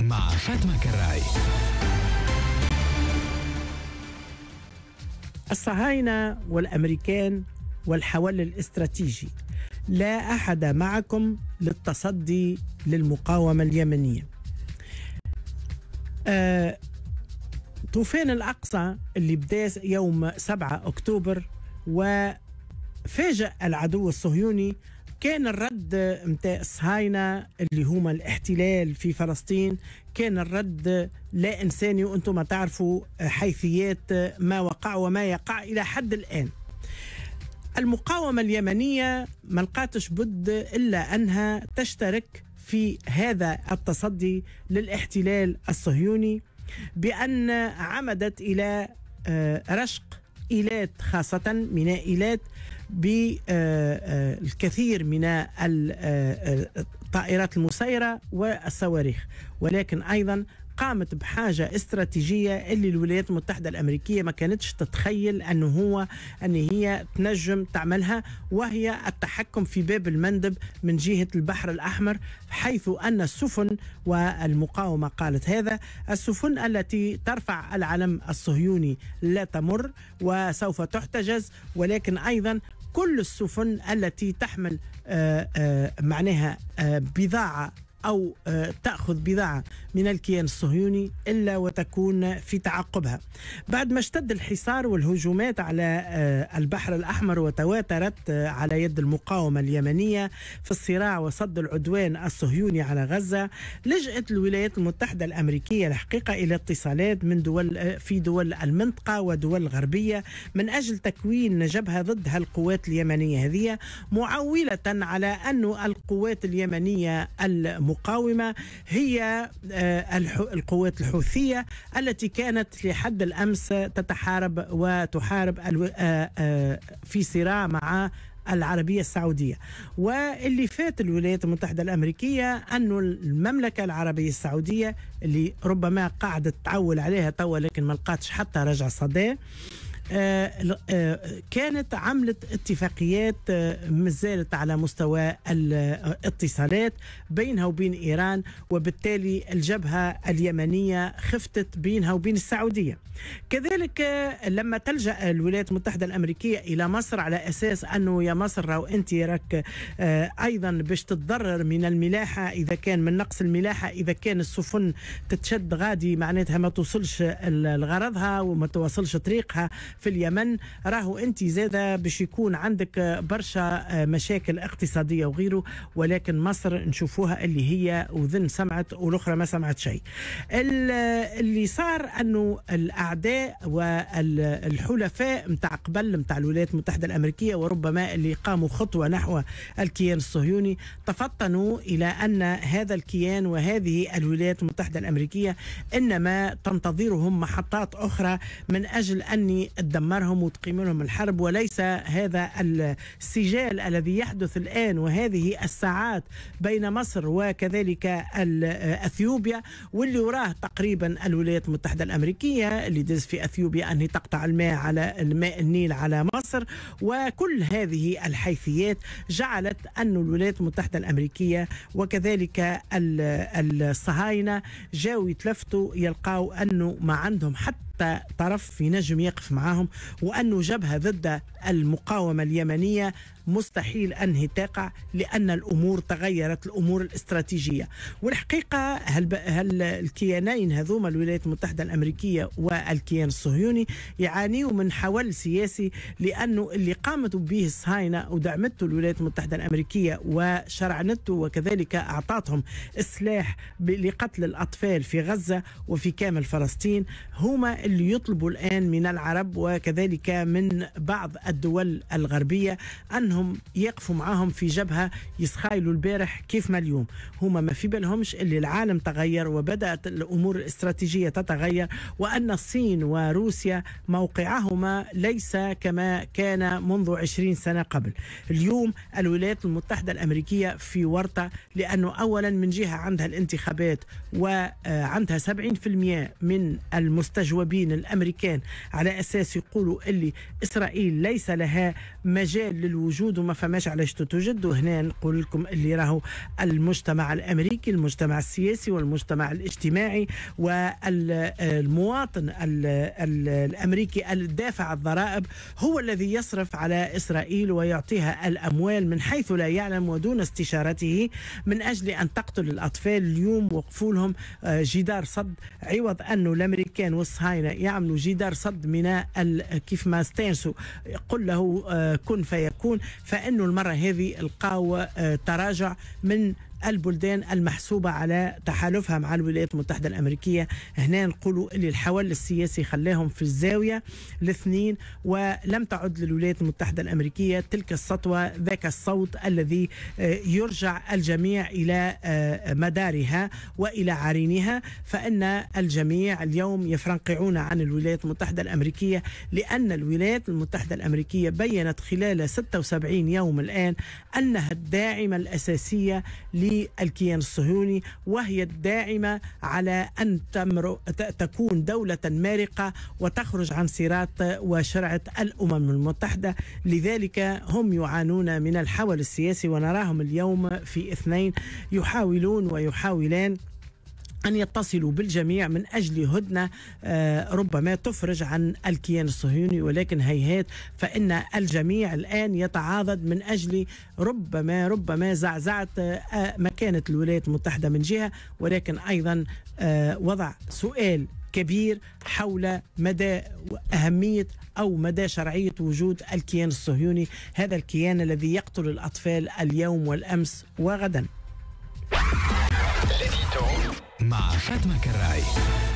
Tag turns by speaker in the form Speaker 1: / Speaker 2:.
Speaker 1: مع فاطمة كراي الصهاينة والأمريكان والحول الاستراتيجي لا أحد معكم للتصدي للمقاومة اليمنية آه طوفان الأقصى اللي بدأ يوم 7 أكتوبر وفاجأ العدو الصهيوني كان الرد متاع الصهاينة اللي هما الاحتلال في فلسطين كان الرد لا إنساني وأنتم ما تعرفوا حيثيات ما وقع وما يقع إلى حد الآن المقاومة اليمنية ما لقاتش بد إلا أنها تشترك في هذا التصدي للاحتلال الصهيوني بأن عمدت إلى آه، رشق إيلات خاصة ميناء إيلات بالكثير آه، آه، من آه، الطائرات المسيرة والصواريخ ولكن أيضا قامت بحاجه استراتيجيه اللي الولايات المتحده الامريكيه ما كانتش تتخيل انه هو ان هي تنجم تعملها وهي التحكم في باب المندب من جهه البحر الاحمر حيث ان السفن والمقاومه قالت هذا السفن التي ترفع العلم الصهيوني لا تمر وسوف تحتجز ولكن ايضا كل السفن التي تحمل آه، آه، معناها آه، بضاعه أو آه، تأخذ بضاعة من الكيان الصهيوني إلا وتكون في تعقبها بعد ما اشتد الحصار والهجومات على آه، البحر الأحمر وتواترت آه، على يد المقاومة اليمنية في الصراع وصد العدوان الصهيوني على غزة لجأت الولايات المتحدة الأمريكية الحقيقة إلى اتصالات من دول في دول المنطقة ودول الغربية من أجل تكوين جبهة ضد هالقوات اليمنية هذه معولة على أن القوات اليمنية الم المقاومة هي آه، القوات الحوثية التي كانت لحد الأمس تتحارب وتحارب آه، آه، في صراع مع العربية السعودية واللي فات الولايات المتحدة الأمريكية أن المملكة العربية السعودية اللي ربما قاعدة تعول عليها توا لكن ما لقاتش حتى رجع صداه آه، آه، كانت عملت اتفاقيات آه، مازالت على مستوى الاتصالات بينها وبين ايران وبالتالي الجبهه اليمنيه خفتت بينها وبين السعوديه. كذلك لما تلجا الولايات المتحده الامريكيه الى مصر على اساس انه يا مصر او انت راك ايضا باش تتضرر من الملاحه اذا كان من نقص الملاحه اذا كان السفن تتشد غادي معناتها ما توصلش لغرضها وما توصلش طريقها في اليمن راهو انت زادة باش يكون عندك برشا مشاكل اقتصادية وغيره ولكن مصر نشوفوها اللي هي وذن سمعت والاخرى ما سمعت شيء اللي صار انه الاعداء والحلفاء نتاع قبل نتاع الولايات المتحدة الامريكية وربما اللي قاموا خطوة نحو الكيان الصهيوني تفطنوا الى ان هذا الكيان وهذه الولايات المتحدة الامريكية انما تنتظرهم محطات اخرى من اجل ان تدمرهم وتقيم لهم الحرب وليس هذا السجال الذي يحدث الآن وهذه الساعات بين مصر وكذلك أثيوبيا واللي وراه تقريبا الولايات المتحدة الأمريكية اللي دز في أثيوبيا أنه تقطع الماء على الماء النيل على مصر وكل هذه الحيثيات جعلت أن الولايات المتحدة الأمريكية وكذلك الصهاينة جاوا يتلفتوا يلقاو أنه ما عندهم حتى حتى طرف في نجم يقف معهم وأنه جبهة ضد المقاومة اليمنية مستحيل أنهي تقع لأن الأمور تغيرت الأمور الاستراتيجية والحقيقة هل, هل الكيانين هذوما الولايات المتحدة الأمريكية والكيان الصهيوني يعانيوا من حول سياسي لأنه اللي قامت به الصهاينة ودعمته الولايات المتحدة الأمريكية وشرعنته وكذلك أعطتهم السلاح لقتل الأطفال في غزة وفي كامل فلسطين هما اللي يطلبوا الآن من العرب وكذلك من بعض الدول الغربية أنهم انهم يقفوا معاهم في جبهه يسخايلوا البارح كيف ما اليوم هما ما في بالهمش اللي العالم تغير وبدات الامور الاستراتيجيه تتغير وان الصين وروسيا موقعهما ليس كما كان منذ 20 سنه قبل اليوم الولايات المتحده الامريكيه في ورطه لانه اولا من جهه عندها الانتخابات وعندها آه، 70% من المستجوبين الامريكان على اساس يقولوا اللي اسرائيل ليس لها مجال للوجود موجود وما فماش علاش تتوجد وهنا نقول لكم اللي راهو المجتمع الامريكي المجتمع السياسي والمجتمع الاجتماعي والمواطن الامريكي الدافع الضرائب هو الذي يصرف على اسرائيل ويعطيها الاموال من حيث لا يعلم ودون استشارته من اجل ان تقتل الاطفال اليوم وقفوا لهم آه، جدار صد عوض انه الامريكان والصهاينه يعملوا جدار صد ميناء كيف ما استانسوا قل له آه، كن فيكون فانه المره هذه لقاو آه، تراجع من البلدان المحسوبة على تحالفها مع الولايات المتحدة الأمريكية هنا نقولوا اللي الحول السياسي خلاهم في الزاوية الاثنين ولم تعد للولايات المتحدة الأمريكية تلك السطوة ذاك الصوت الذي آه، يرجع الجميع إلى آه، مدارها وإلى عرينها فإن الجميع اليوم يفرنقعون عن الولايات المتحدة الأمريكية لأن الولايات المتحدة الأمريكية بيّنت خلال 76 يوم الآن أنها الداعمة الأساسية ل للكيان الصهيوني وهي الداعمة على أن تكون دولة مارقة وتخرج عن سيرات وشرعة الأمم المتحدة لذلك هم يعانون من الحول السياسي ونراهم اليوم في اثنين يحاولون ويحاولان أن يتصلوا بالجميع من أجل هدنة آه، ربما تفرج عن الكيان الصهيوني ولكن هيهات فإن الجميع الآن يتعاضد من أجل ربما ربما زعزعة آه، مكانة الولايات المتحدة من جهة ولكن أيضا آه، وضع سؤال كبير حول مدى أهمية أو مدى شرعية وجود الكيان الصهيوني هذا الكيان الذي يقتل الأطفال اليوم والأمس وغدا مع فاطمة كراي